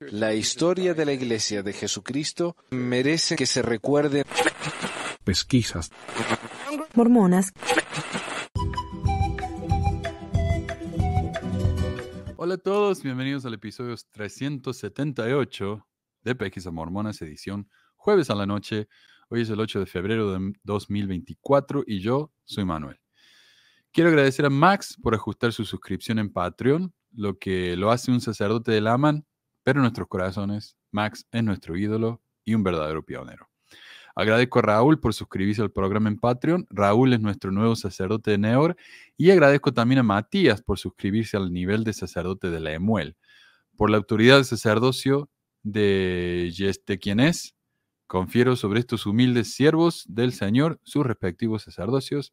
La historia de la Iglesia de Jesucristo merece que se recuerde. Pesquisas. Mormonas. Hola a todos, bienvenidos al episodio 378 de Pesquisas Mormonas, edición jueves a la noche. Hoy es el 8 de febrero de 2024 y yo soy Manuel. Quiero agradecer a Max por ajustar su suscripción en Patreon, lo que lo hace un sacerdote de Laman pero en nuestros corazones, Max es nuestro ídolo y un verdadero pionero. Agradezco a Raúl por suscribirse al programa en Patreon. Raúl es nuestro nuevo sacerdote de Neor. Y agradezco también a Matías por suscribirse al nivel de sacerdote de la Emuel. Por la autoridad del sacerdocio de Yeste, quien es, confiero sobre estos humildes siervos del Señor sus respectivos sacerdocios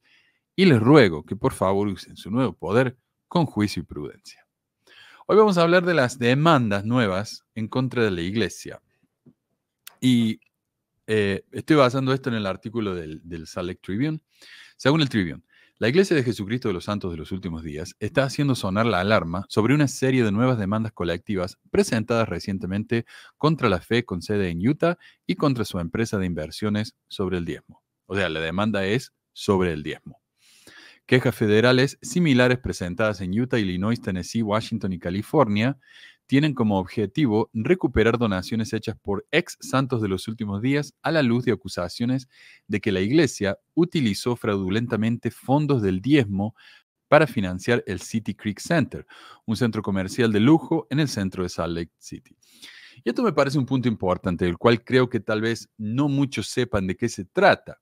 y les ruego que por favor usen su nuevo poder con juicio y prudencia. Hoy vamos a hablar de las demandas nuevas en contra de la iglesia. Y eh, estoy basando esto en el artículo del, del Select Tribune. Según el Tribune, la Iglesia de Jesucristo de los Santos de los últimos días está haciendo sonar la alarma sobre una serie de nuevas demandas colectivas presentadas recientemente contra la fe con sede en Utah y contra su empresa de inversiones sobre el diezmo. O sea, la demanda es sobre el diezmo. Quejas federales similares presentadas en Utah, Illinois, Tennessee, Washington y California tienen como objetivo recuperar donaciones hechas por ex santos de los últimos días a la luz de acusaciones de que la Iglesia utilizó fraudulentamente fondos del diezmo para financiar el City Creek Center, un centro comercial de lujo en el centro de Salt Lake City. Y esto me parece un punto importante, del cual creo que tal vez no muchos sepan de qué se trata.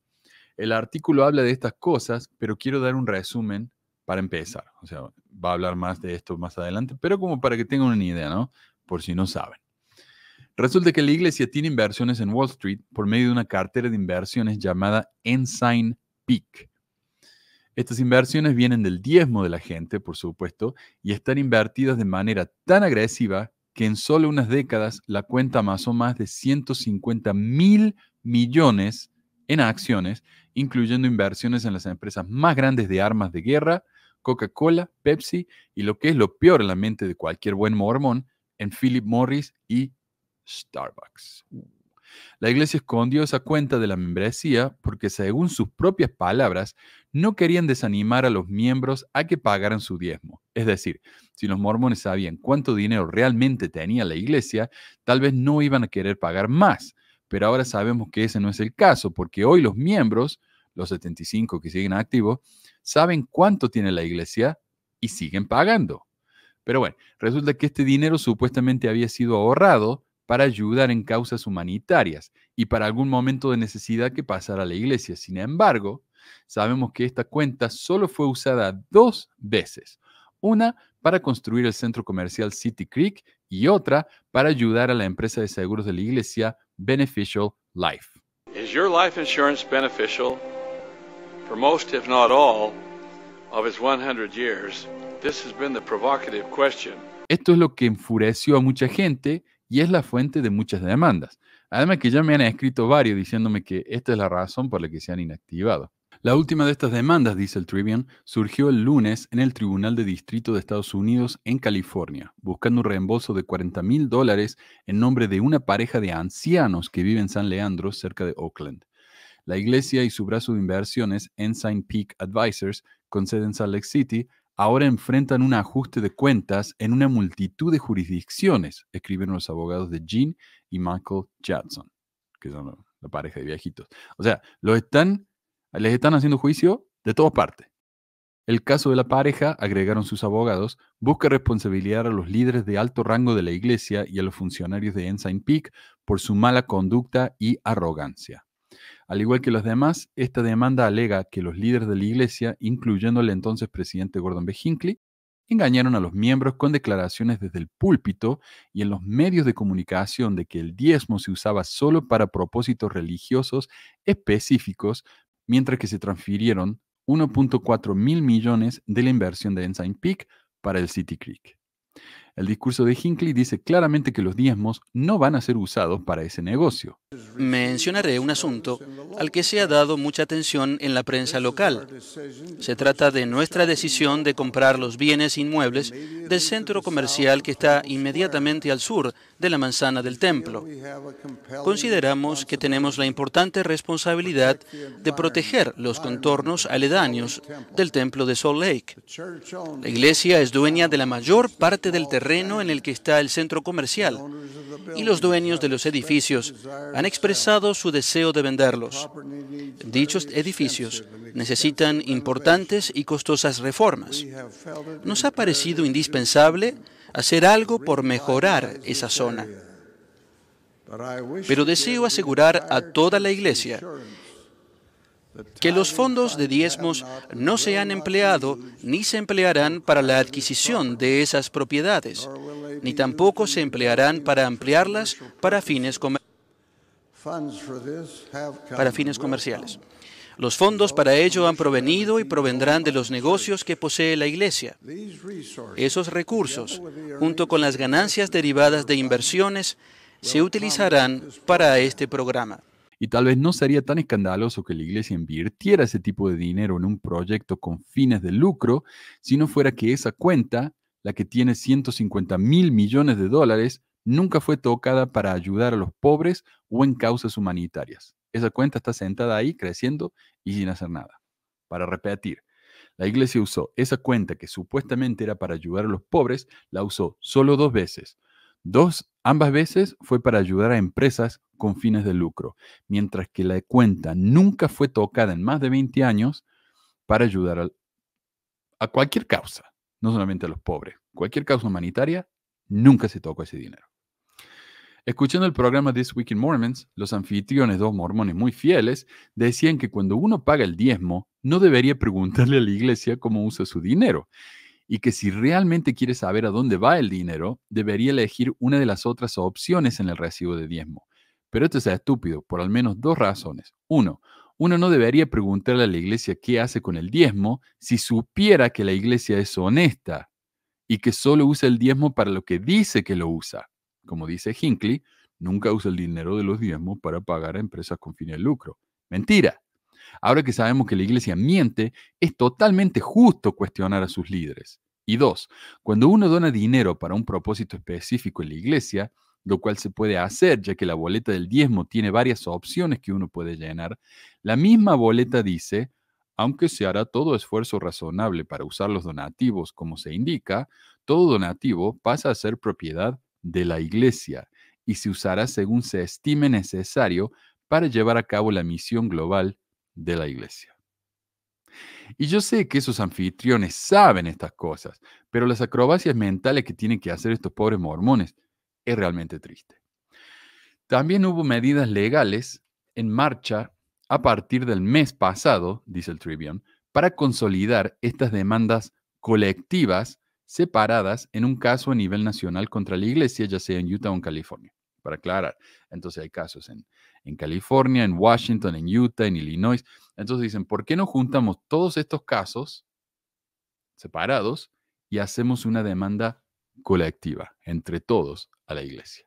El artículo habla de estas cosas, pero quiero dar un resumen para empezar. O sea, va a hablar más de esto más adelante, pero como para que tengan una idea, ¿no? Por si no saben. Resulta que la iglesia tiene inversiones en Wall Street por medio de una cartera de inversiones llamada Ensign Peak. Estas inversiones vienen del diezmo de la gente, por supuesto, y están invertidas de manera tan agresiva que en solo unas décadas la cuenta amasó más de 150 mil millones en acciones incluyendo inversiones en las empresas más grandes de armas de guerra, Coca-Cola, Pepsi y lo que es lo peor en la mente de cualquier buen mormón, en Philip Morris y Starbucks. La iglesia escondió esa cuenta de la membresía porque, según sus propias palabras, no querían desanimar a los miembros a que pagaran su diezmo. Es decir, si los mormones sabían cuánto dinero realmente tenía la iglesia, tal vez no iban a querer pagar más, pero ahora sabemos que ese no es el caso, porque hoy los miembros, los 75 que siguen activos, saben cuánto tiene la iglesia y siguen pagando. Pero bueno, resulta que este dinero supuestamente había sido ahorrado para ayudar en causas humanitarias y para algún momento de necesidad que pasara a la iglesia. Sin embargo, sabemos que esta cuenta solo fue usada dos veces. Una para construir el centro comercial City Creek y otra para ayudar a la empresa de seguros de la iglesia beneficial life. Is your life insurance beneficial? For most, if not all, of its 100 years, this has been the provocative question. Esto es lo que enfureció a mucha gente y es la fuente de muchas demandas. Además que ya me han escrito varios diciéndome que esta es la razón por la que se han inactivado. La última de estas demandas, dice el Tribune, surgió el lunes en el Tribunal de Distrito de Estados Unidos en California, buscando un reembolso de 40 mil dólares en nombre de una pareja de ancianos que vive en San Leandro, cerca de Oakland. La iglesia y su brazo de inversiones, Ensign Peak Advisors, con sede en Salt Lake City, ahora enfrentan un ajuste de cuentas en una multitud de jurisdicciones, escriben los abogados de Gene y Michael Jackson, que son la pareja de viejitos. O sea, lo están les están haciendo juicio de todas partes. El caso de la pareja, agregaron sus abogados, busca responsabilidad a los líderes de alto rango de la Iglesia y a los funcionarios de Ensign Peak por su mala conducta y arrogancia. Al igual que los demás, esta demanda alega que los líderes de la Iglesia, incluyendo el entonces presidente Gordon B. Hinckley, engañaron a los miembros con declaraciones desde el púlpito y en los medios de comunicación de que el diezmo se usaba solo para propósitos religiosos específicos, mientras que se transfirieron 1.4 mil millones de la inversión de Ensign Peak para el City Creek. El discurso de Hinckley dice claramente que los diezmos no van a ser usados para ese negocio. Mencionaré un asunto al que se ha dado mucha atención en la prensa local. Se trata de nuestra decisión de comprar los bienes inmuebles del centro comercial que está inmediatamente al sur de la manzana del templo. Consideramos que tenemos la importante responsabilidad de proteger los contornos aledaños del templo de Salt Lake. La iglesia es dueña de la mayor parte del terreno en el que está el centro comercial y los dueños de los edificios han expresado su deseo de venderlos. Dichos edificios necesitan importantes y costosas reformas. Nos ha parecido indispensable hacer algo por mejorar esa zona. Pero deseo asegurar a toda la Iglesia que los fondos de diezmos no se han empleado ni se emplearán para la adquisición de esas propiedades, ni tampoco se emplearán para ampliarlas para fines, para fines comerciales. Los fondos para ello han provenido y provendrán de los negocios que posee la Iglesia. Esos recursos, junto con las ganancias derivadas de inversiones, se utilizarán para este programa. Y tal vez no sería tan escandaloso que la iglesia invirtiera ese tipo de dinero en un proyecto con fines de lucro si no fuera que esa cuenta, la que tiene 150 mil millones de dólares, nunca fue tocada para ayudar a los pobres o en causas humanitarias. Esa cuenta está sentada ahí creciendo y sin hacer nada. Para repetir, la iglesia usó esa cuenta que supuestamente era para ayudar a los pobres, la usó solo dos veces. Dos, ambas veces fue para ayudar a empresas con fines de lucro, mientras que la cuenta nunca fue tocada en más de 20 años para ayudar a cualquier causa, no solamente a los pobres. Cualquier causa humanitaria, nunca se tocó ese dinero. Escuchando el programa This Week in Mormons, los anfitriones, dos mormones muy fieles, decían que cuando uno paga el diezmo, no debería preguntarle a la iglesia cómo usa su dinero, y que si realmente quiere saber a dónde va el dinero, debería elegir una de las otras opciones en el recibo de diezmo. Pero esto es estúpido por al menos dos razones. Uno, uno no debería preguntarle a la iglesia qué hace con el diezmo si supiera que la iglesia es honesta y que solo usa el diezmo para lo que dice que lo usa. Como dice Hinckley, nunca usa el dinero de los diezmos para pagar a empresas con fines de lucro. Mentira. Ahora que sabemos que la iglesia miente, es totalmente justo cuestionar a sus líderes. Y dos, cuando uno dona dinero para un propósito específico en la iglesia, lo cual se puede hacer ya que la boleta del diezmo tiene varias opciones que uno puede llenar, la misma boleta dice, aunque se hará todo esfuerzo razonable para usar los donativos como se indica, todo donativo pasa a ser propiedad de la Iglesia y se usará según se estime necesario para llevar a cabo la misión global de la Iglesia. Y yo sé que esos anfitriones saben estas cosas, pero las acrobacias mentales que tienen que hacer estos pobres mormones es realmente triste. También hubo medidas legales en marcha a partir del mes pasado, dice el Tribune, para consolidar estas demandas colectivas separadas en un caso a nivel nacional contra la iglesia, ya sea en Utah o en California, para aclarar. Entonces hay casos en, California, en Washington, en Utah, en Illinois. Entonces dicen, ¿por qué no juntamos todos estos casos separados y hacemos una demanda colectiva entre todos a la iglesia?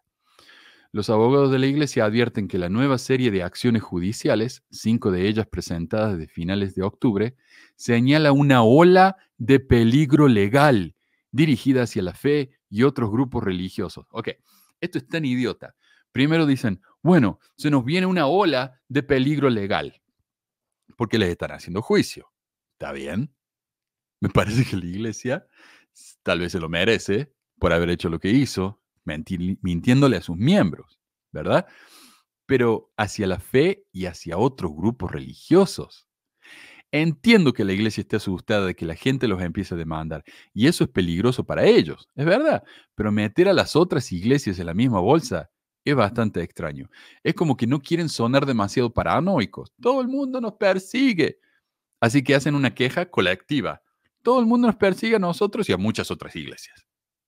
Los abogados de la Iglesia advierten que la nueva serie de acciones judiciales, cinco de ellas presentadas de finales de octubre, señala una ola de peligro legal dirigida hacia la fe y otros grupos religiosos. Ok, esto es tan idiota. Primero dicen, bueno, se nos viene una ola de peligro legal porque les están haciendo juicio. ¿Está bien? Me parece que la iglesia tal vez se lo merece por haber hecho lo que hizo, mintiéndole a sus miembros, ¿verdad? Pero hacia la fe y hacia otros grupos religiosos. Entiendo que la iglesia esté asustada de que la gente los empiece a demandar, y eso es peligroso para ellos, es verdad, pero meter a las otras iglesias en la misma bolsa es bastante extraño. Es como que no quieren sonar demasiado paranoicos. Todo el mundo nos persigue. Así que hacen una queja colectiva. Todo el mundo nos persigue a nosotros y a muchas otras iglesias.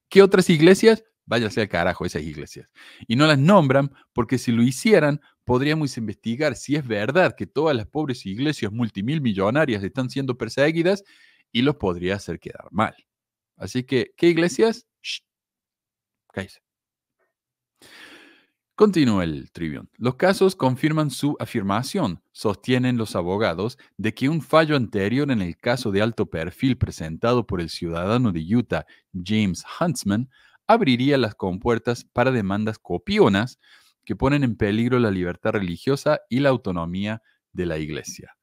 ¿Qué otras iglesias? Váyase al carajo esas iglesias. Y no las nombran porque si lo hicieran podríamos investigar si es verdad que todas las pobres iglesias multimillonarias están siendo perseguidas y los podría hacer quedar mal. Así que, ¿qué iglesias? Shh. Continúa el Tribune. Los casos confirman su afirmación, sostienen los abogados, de que un fallo anterior en el caso de alto perfil presentado por el ciudadano de Utah, James Huntsman, abriría las compuertas para demandas copionas que ponen en peligro la libertad religiosa y la autonomía de la Iglesia.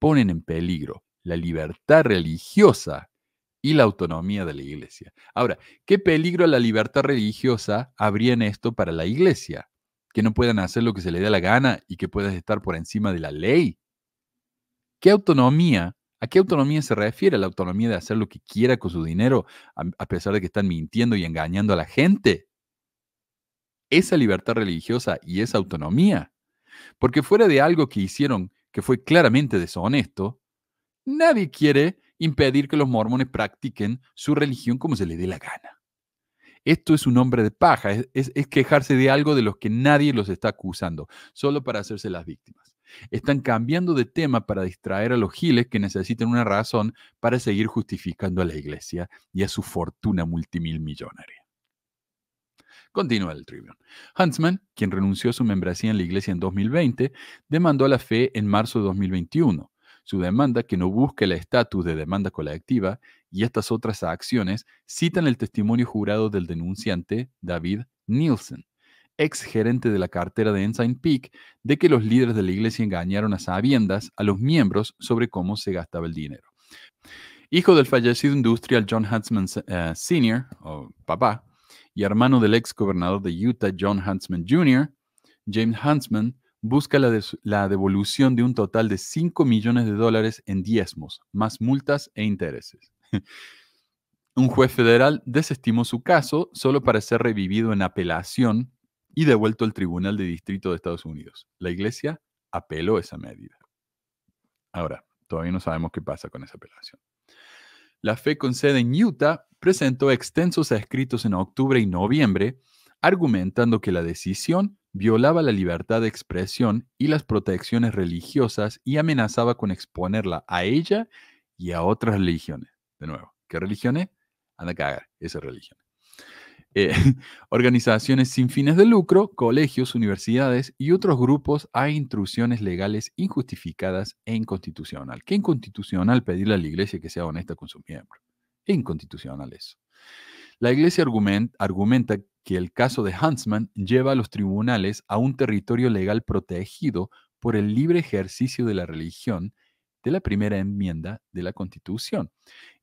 Ponen en peligro la libertad religiosa y la autonomía de la Iglesia. Ahora, ¿qué peligro a la libertad religiosa habría en esto para la Iglesia? Que no puedan hacer lo que se les dé la gana y que puedas estar por encima de la ley. ¿Qué autonomía? ¿A qué autonomía se refiere? ¿La autonomía de hacer lo que quiera con su dinero a pesar de que están mintiendo y engañando a la gente? esa libertad religiosa y esa autonomía. Porque fuera de algo que hicieron que fue claramente deshonesto, nadie quiere impedir que los mormones practiquen su religión como se le dé la gana. Esto es un hombre de paja, es, quejarse de algo de los que nadie los está acusando, solo para hacerse las víctimas. Están cambiando de tema para distraer a los giles que necesitan una razón para seguir justificando a la iglesia y a su fortuna multimillonaria. Continúa el Tribune. Huntsman, quien renunció a su membresía en la iglesia en 2020, demandó a la fe en marzo de 2021. Su demanda, que no busca el estatus de demanda colectiva, y estas otras acciones citan el testimonio jurado del denunciante David Nielsen, ex gerente de la cartera de Ensign Peak, de que los líderes de la iglesia engañaron a sabiendas a los miembros sobre cómo se gastaba el dinero. Hijo del fallecido industrial John Huntsman eh, Sr., o papá, y hermano del ex gobernador de Utah, John Huntsman Jr., James Huntsman busca la, la, devolución de un total de 5 millones de dólares en diezmos, más multas e intereses. un juez federal desestimó su caso solo para ser revivido en apelación y devuelto al Tribunal de Distrito de Estados Unidos. La Iglesia apeló esa medida. Ahora, todavía no sabemos qué pasa con esa apelación. La fe con sede en Utah presentó extensos escritos en octubre y noviembre argumentando que la decisión violaba la libertad de expresión y las protecciones religiosas y amenazaba con exponerla a ella y a otras religiones. De nuevo, ¿qué religiones? Anda a cagar esas religiones. Eh, organizaciones sin fines de lucro, colegios, universidades y otros grupos a intrusiones legales injustificadas e inconstitucional. ¿Qué inconstitucional pedirle a la iglesia que sea honesta con sus miembros? Inconstitucional eso. La iglesia argumenta que el caso de Huntsman lleva a los tribunales a un territorio legal protegido por el libre ejercicio de la religión de la primera enmienda de la Constitución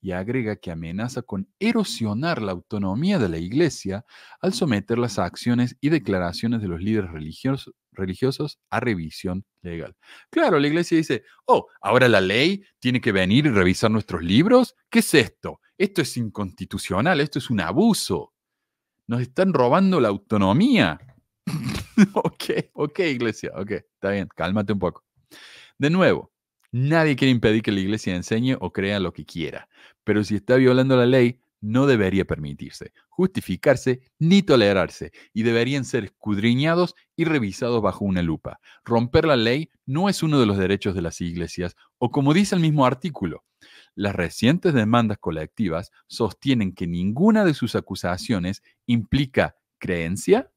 y agrega que amenaza con erosionar la autonomía de la Iglesia al someter las acciones y declaraciones de los líderes religiosos, religiosos a revisión legal. Claro, la Iglesia dice, oh, ahora la ley tiene que venir y revisar nuestros libros. ¿Qué es esto? Esto es inconstitucional, esto es un abuso. Nos están robando la autonomía. ok, ok, Iglesia, ok, está bien, cálmate un poco. De nuevo, Nadie quiere impedir que la iglesia enseñe o crea lo que quiera, pero si está violando la ley, no debería permitirse, justificarse ni tolerarse, y deberían ser escudriñados y revisados bajo una lupa. Romper la ley no es uno de los derechos de las iglesias, o como dice el mismo artículo, las recientes demandas colectivas sostienen que ninguna de sus acusaciones implica creencia,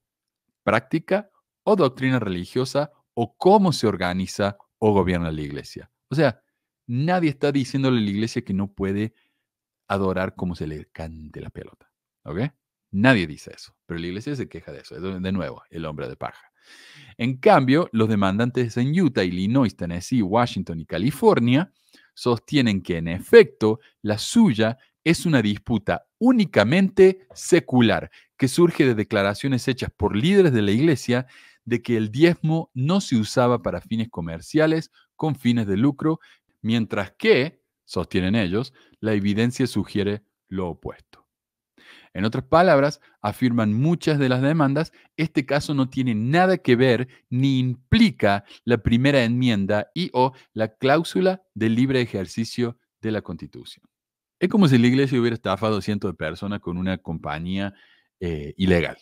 práctica o doctrina religiosa o cómo se organiza o gobierna la iglesia. O sea, nadie está diciéndole a la iglesia que no puede adorar como se le cante la pelota. ¿Ok? Nadie dice eso, pero la iglesia se queja de eso. De nuevo, el hombre de paja. En cambio, los demandantes en Utah, Illinois, Tennessee, Washington y California sostienen que en efecto la suya es una disputa únicamente secular, que surge de declaraciones hechas por líderes de la iglesia de que el diezmo no se usaba para fines comerciales con fines de lucro, mientras que, sostienen ellos, la evidencia sugiere lo opuesto. En otras palabras, afirman muchas de las demandas, este caso no tiene nada que ver ni implica la primera enmienda y o la cláusula de libre ejercicio de la Constitución. Es como si la iglesia hubiera estafado cientos de personas con una compañía eh, ilegal,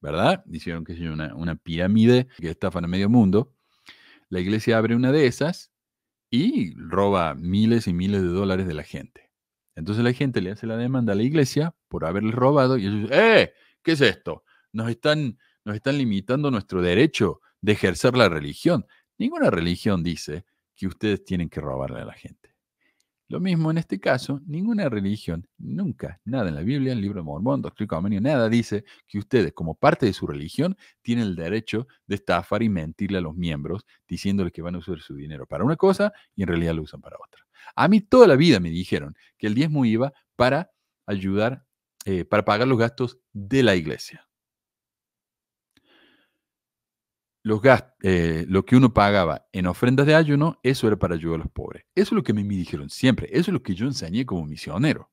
¿verdad? Hicieron que una, una pirámide que estafan a medio mundo la iglesia abre una de esas y roba miles y miles de dólares de la gente. Entonces la gente le hace la demanda a la iglesia por haberle robado y ellos, ¡eh! ¿Qué es esto? Nos están, nos están limitando nuestro derecho de ejercer la religión. Ninguna religión dice que ustedes tienen que robarle a la gente. Lo mismo en este caso, ninguna religión, nunca, nada en la Biblia, en el libro de Mormón, Doctrina Comenio, nada dice que ustedes, como parte de su religión, tienen el derecho de estafar y mentirle a los miembros diciéndoles que van a usar su dinero para una cosa y en realidad lo usan para otra. A mí toda la vida me dijeron que el diezmo iba para ayudar, eh, para pagar los gastos de la iglesia. Eh, lo que uno pagaba en ofrendas de ayuno, eso era para ayudar a los pobres. Eso es lo que me dijeron siempre. Eso es lo que yo enseñé como misionero.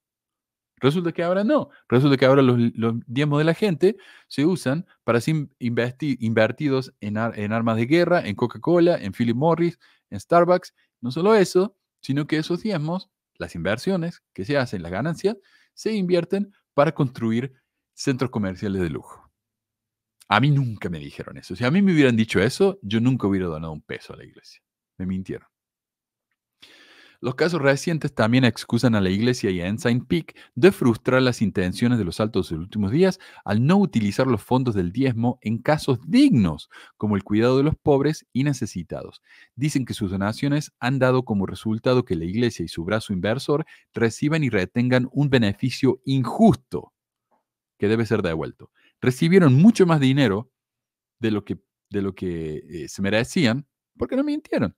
Resulta que ahora no. Resulta que ahora los, los diezmos de la gente se usan para ser invertidos en, en armas de guerra, en Coca-Cola, en Philip Morris, en Starbucks. No solo eso, sino que esos diezmos, las inversiones que se hacen, las ganancias, se invierten para construir centros comerciales de lujo. A mí nunca me dijeron eso. Si a mí me hubieran dicho eso, yo nunca hubiera donado un peso a la iglesia. Me mintieron. Los casos recientes también excusan a la iglesia y a Ensign Peak de frustrar las intenciones de los altos de los últimos días al no utilizar los fondos del diezmo en casos dignos, como el cuidado de los pobres y necesitados. Dicen que sus donaciones han dado como resultado que la iglesia y su brazo inversor reciban y retengan un beneficio injusto que debe ser devuelto recibieron mucho más dinero de lo que, de lo que eh, se merecían porque no mintieron.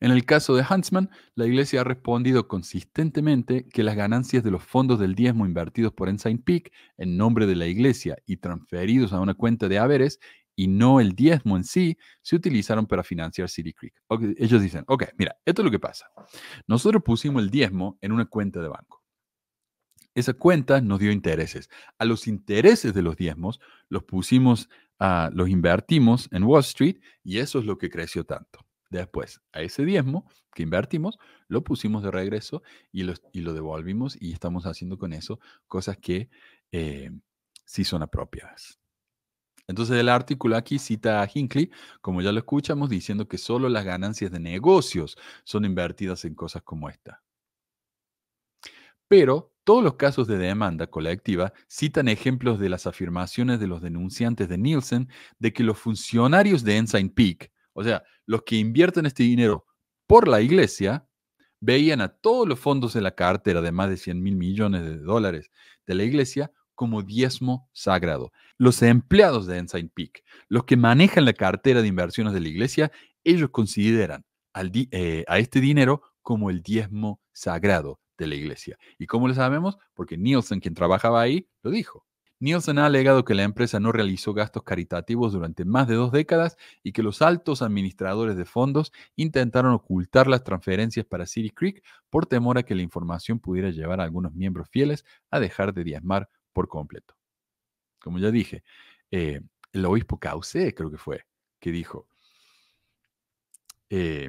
En el caso de Huntsman, la Iglesia ha respondido consistentemente que las ganancias de los fondos del diezmo invertidos por Ensign Peak en nombre de la Iglesia y transferidos a una cuenta de haberes y no el diezmo en sí, se utilizaron para financiar City Creek. ellos dicen, ok, mira, esto es lo que pasa. Nosotros pusimos el diezmo en una cuenta de banco. Esa cuenta nos dio intereses. A los intereses de los diezmos los pusimos, ah, los invertimos en Wall Street y eso es lo que creció tanto. Después, a ese diezmo que invertimos, lo pusimos de regreso y, lo devolvimos y estamos haciendo con eso cosas que eh, sí son apropiadas. Entonces el artículo aquí cita a Hinckley, como ya lo escuchamos, diciendo que solo las ganancias de negocios son invertidas en cosas como esta. Pero todos los casos de demanda colectiva citan ejemplos de las afirmaciones de los denunciantes de Nielsen de que los funcionarios de Ensign Peak, o sea, los que invierten este dinero por la iglesia, veían a todos los fondos de la cartera de más de 100 mil millones de dólares de la iglesia como diezmo sagrado. Los empleados de Ensign Peak, los que manejan la cartera de inversiones de la iglesia, ellos consideran eh, a este dinero como el diezmo sagrado de la iglesia. ¿Y cómo lo sabemos? Porque Nielsen, quien trabajaba ahí, lo dijo. Nielsen ha alegado que la empresa no realizó gastos caritativos durante más de dos décadas y que los altos administradores de fondos intentaron ocultar las transferencias para City Creek por temor a que la información pudiera llevar a algunos miembros fieles a dejar de diezmar por completo. Como ya dije, eh, el obispo Cauce creo que fue, que dijo, eh,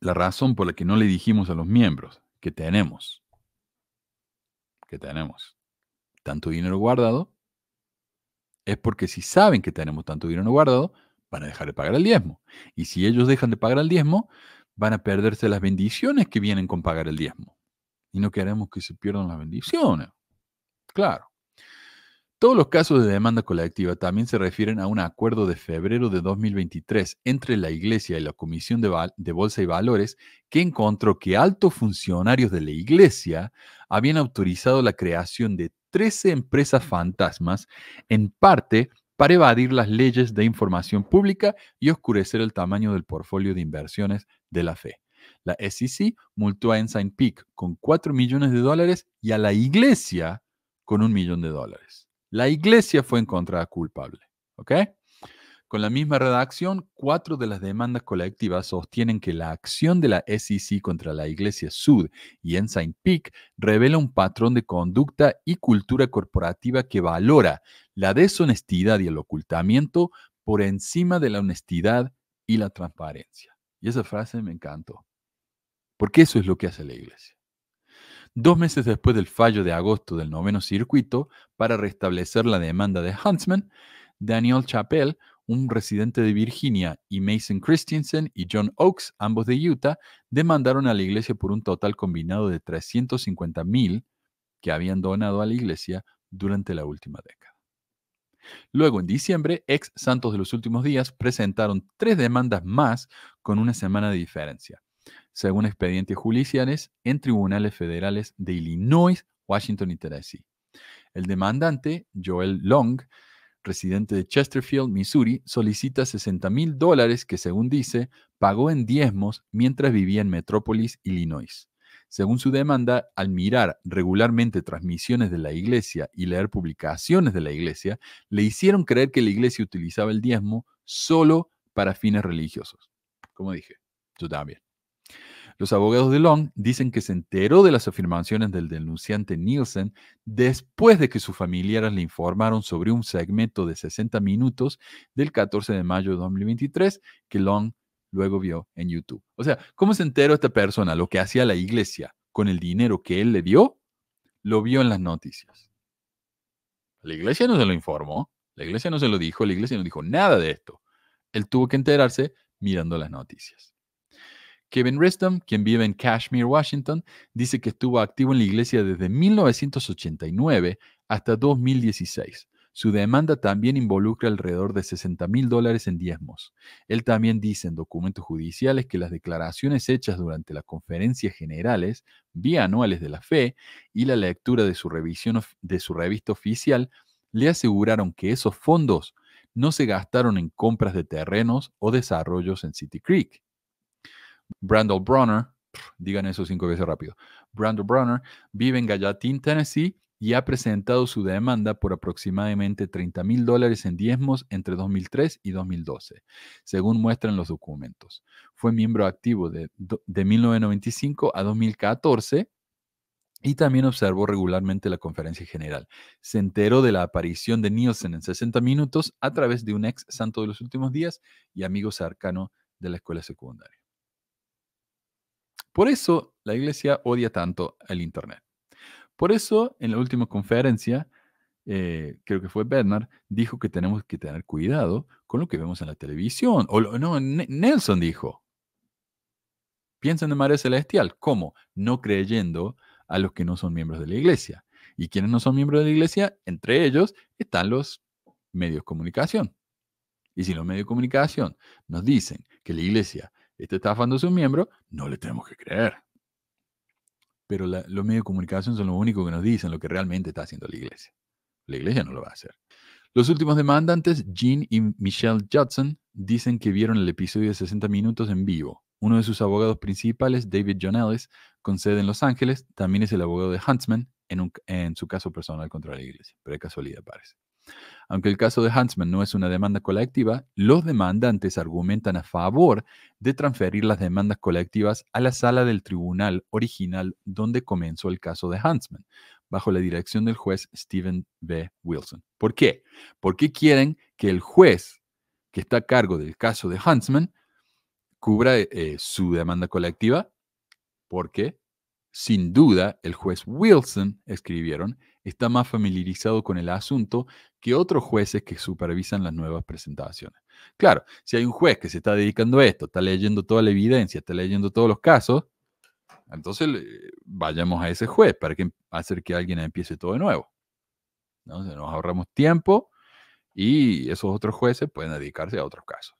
la razón por la que no le dijimos a los miembros que tenemos. Que tenemos tanto dinero guardado, es porque si saben que tenemos tanto dinero guardado, van a dejar de pagar el diezmo. Y si ellos dejan de pagar el diezmo, van a perderse las bendiciones que vienen con pagar el diezmo. Y no queremos que se pierdan las bendiciones. Claro. Todos los casos de demanda colectiva también se refieren a un acuerdo de febrero de 2023 entre la Iglesia y la Comisión de, Bolsa y Valores que encontró que altos funcionarios de la Iglesia habían autorizado la creación de 13 empresas fantasmas, en parte para evadir las leyes de información pública y oscurecer el tamaño del portfolio de inversiones de la fe. La SEC multó a Ensign Peak con 4 millones de dólares y a la Iglesia con un millón de dólares. La iglesia fue encontrada culpable. ¿Ok? Con la misma redacción, cuatro de las demandas colectivas sostienen que la acción de la SEC contra la Iglesia Sud y Ensign Peak revela un patrón de conducta y cultura corporativa que valora la deshonestidad y el ocultamiento por encima de la honestidad y la transparencia. Y esa frase me encantó, porque eso es lo que hace la Iglesia dos meses después del fallo de agosto del noveno circuito para restablecer la demanda de Huntsman, Daniel Chappell, un residente de Virginia, y Mason Christensen y John Oakes, ambos de Utah, demandaron a la iglesia por un total combinado de 350 mil que habían donado a la iglesia durante la última década. Luego, en diciembre, ex santos de los últimos días presentaron tres demandas más con una semana de diferencia según expedientes judiciales en tribunales federales de Illinois, Washington y Tennessee. El demandante, Joel Long, residente de Chesterfield, Missouri, solicita 60 mil dólares que, según dice, pagó en diezmos mientras vivía en Metrópolis, Illinois. Según su demanda, al mirar regularmente transmisiones de la iglesia y leer publicaciones de la iglesia, le hicieron creer que la iglesia utilizaba el diezmo solo para fines religiosos. Como dije, tú también. Los abogados de Long dicen que se enteró de las afirmaciones del denunciante Nielsen después de que sus familiares le informaron sobre un segmento de 60 minutos del 14 de mayo de 2023 que Long luego vio en YouTube. O sea, ¿cómo se enteró esta persona? Lo que hacía la iglesia con el dinero que él le dio, lo vio en las noticias. La iglesia no se lo informó, la iglesia no se lo dijo, la iglesia no dijo nada de esto. Él tuvo que enterarse mirando las noticias. Kevin Reston, quien vive en Cashmere, Washington, dice que estuvo activo en la iglesia desde 1989 hasta 2016. Su demanda también involucra alrededor de 60 mil dólares en diezmos. Él también dice en documentos judiciales que las declaraciones hechas durante las conferencias generales, anuales de la fe y la lectura de su, revisión de su revista oficial le aseguraron que esos fondos no se gastaron en compras de terrenos o desarrollos en City Creek. Brandon Brunner, digan eso cinco veces rápido, Brandon Brunner vive en Gallatin, Tennessee y ha presentado su demanda por aproximadamente 30 mil dólares en diezmos entre 2003 y 2012, según muestran los documentos. Fue miembro activo de, de 1995 a 2014 y también observó regularmente la conferencia general. Se enteró de la aparición de Nielsen en 60 minutos a través de un ex santo de los últimos días y amigo cercano de la escuela secundaria. Por eso la iglesia odia tanto el Internet. Por eso en la última conferencia, eh, creo que fue Bernard, dijo que tenemos que tener cuidado con lo que vemos en la televisión. O no, Nelson dijo. Piensen de manera celestial. ¿Cómo? No creyendo a los que no son miembros de la iglesia. Y quienes no son miembros de la iglesia, entre ellos están los medios de comunicación. Y si los medios de comunicación nos dicen que la iglesia está estafando su miembro, no le tenemos que creer. Pero los medios de comunicación son lo único que nos dicen lo que realmente está haciendo la iglesia. La iglesia no lo va a hacer. Los últimos demandantes, Jean y Michelle Judson, dicen que vieron el episodio de 60 minutos en vivo. Uno de sus abogados principales, David John con sede en Los Ángeles, también es el abogado de Huntsman en, en su caso personal contra la iglesia. Pero es casualidad, parece. Aunque el caso de Huntsman no es una demanda colectiva, los demandantes argumentan a favor de transferir las demandas colectivas a la sala del tribunal original donde comenzó el caso de Huntsman, bajo la dirección del juez Stephen B. Wilson. ¿Por qué? Porque quieren que el juez que está a cargo del caso de Huntsman cubra eh, eh, su demanda colectiva, porque sin duda el juez Wilson, escribieron, está más familiarizado con el asunto que otros jueces que supervisan las nuevas presentaciones. Claro, si hay un juez que se está dedicando a esto, está leyendo toda la evidencia, está leyendo todos los casos, entonces vayamos a ese juez para que, hacer que alguien empiece todo de nuevo. ¿No? Nos ahorramos tiempo y esos otros jueces pueden dedicarse a otros casos.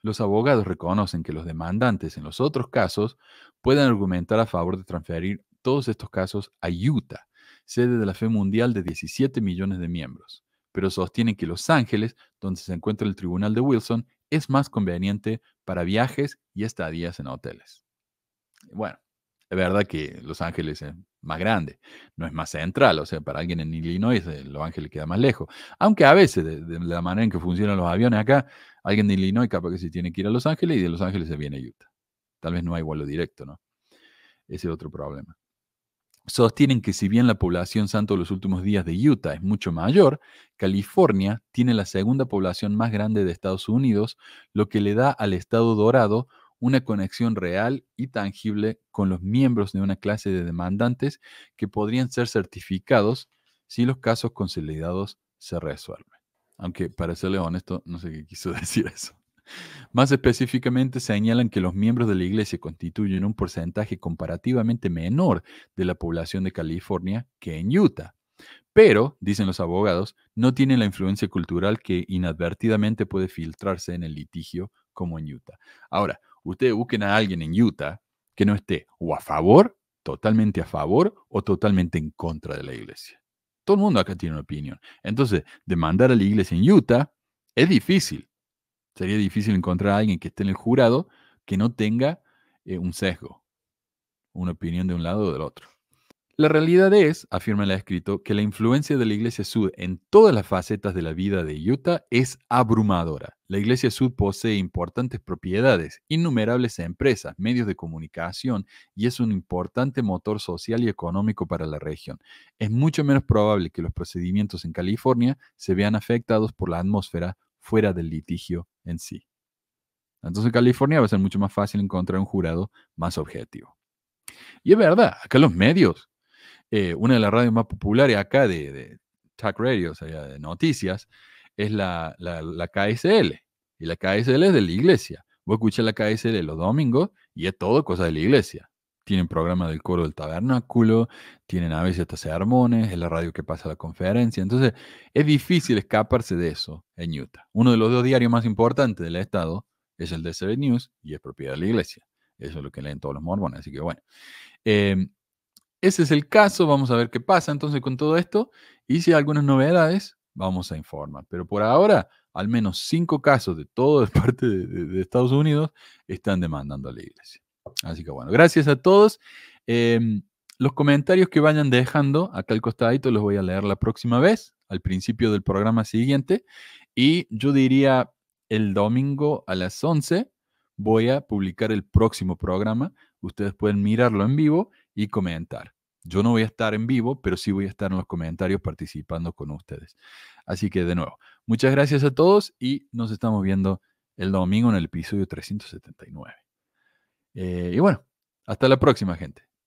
Los abogados reconocen que los demandantes en los otros casos pueden argumentar a favor de transferir todos estos casos a Utah sede de la fe mundial de 17 millones de miembros, pero sostienen que Los Ángeles, donde se encuentra el tribunal de Wilson, es más conveniente para viajes y estadías en hoteles. Bueno, es verdad que Los Ángeles es más grande, no es más central, o sea, para alguien en Illinois eh, Los Ángeles queda más lejos. Aunque a veces, de, la manera en que funcionan los aviones acá, alguien de Illinois capaz que se tiene que ir a Los Ángeles y de Los Ángeles se viene a Utah. Tal vez no hay vuelo directo, ¿no? Ese es otro problema sostienen que si bien la población santo de los últimos días de Utah es mucho mayor, California tiene la segunda población más grande de Estados Unidos, lo que le da al Estado dorado una conexión real y tangible con los miembros de una clase de demandantes que podrían ser certificados si los casos consolidados se resuelven. Aunque, para serle honesto, no sé qué quiso decir eso. Más específicamente, señalan que los miembros de la Iglesia constituyen un porcentaje comparativamente menor de la población de California que en Utah. Pero, dicen los abogados, no tienen la influencia cultural que inadvertidamente puede filtrarse en el litigio como en Utah. Ahora, ustedes busquen a alguien en Utah que no esté o a favor, totalmente a favor, o totalmente en contra de la iglesia. Todo el mundo acá tiene una opinión. Entonces, demandar a la iglesia en Utah es difícil, Sería difícil encontrar a alguien que esté en el jurado que no tenga eh, un sesgo, una opinión de un lado o del otro. La realidad es, afirma el escrito, que la influencia de la Iglesia Sud en todas las facetas de la vida de Utah es abrumadora. La Iglesia Sud posee importantes propiedades, innumerables empresas, medios de comunicación y es un importante motor social y económico para la región. Es mucho menos probable que los procedimientos en California se vean afectados por la atmósfera fuera del litigio en sí. Entonces en California va a ser mucho más fácil encontrar un jurado más objetivo. Y es verdad, acá los medios, eh, una de las radios más populares acá de, de Talk Radio, o sea, de noticias, es la, KSL. Y la KSL es de la iglesia. Vos escuchás la KSL los domingos y es todo cosa de la iglesia tienen programa del coro del tabernáculo, tienen a veces hasta armones, es la radio que pasa la conferencia. Entonces, es difícil escaparse de eso en Utah. Uno de los dos diarios más importantes del estado es el de News y es propiedad de la iglesia. Eso es lo que leen todos los mormones. Así que bueno, em, ese es el caso. Vamos a ver qué pasa entonces con todo esto. Y si hay algunas novedades, vamos a informar. Pero por ahora, al menos cinco casos de toda parte de Estados Unidos están demandando a la iglesia. Así que bueno, gracias a todos. Em, los comentarios que vayan dejando acá al costadito los voy a leer la próxima vez, al principio del programa siguiente. Y yo diría el domingo a las 11 voy a publicar el próximo programa. Ustedes pueden mirarlo en vivo y comentar. Yo no voy a estar en vivo, pero sí voy a estar en los comentarios participando con ustedes. Así que de nuevo, muchas gracias a todos y nos estamos viendo el domingo en el episodio 379. Eh, y bueno, hasta la próxima, gente.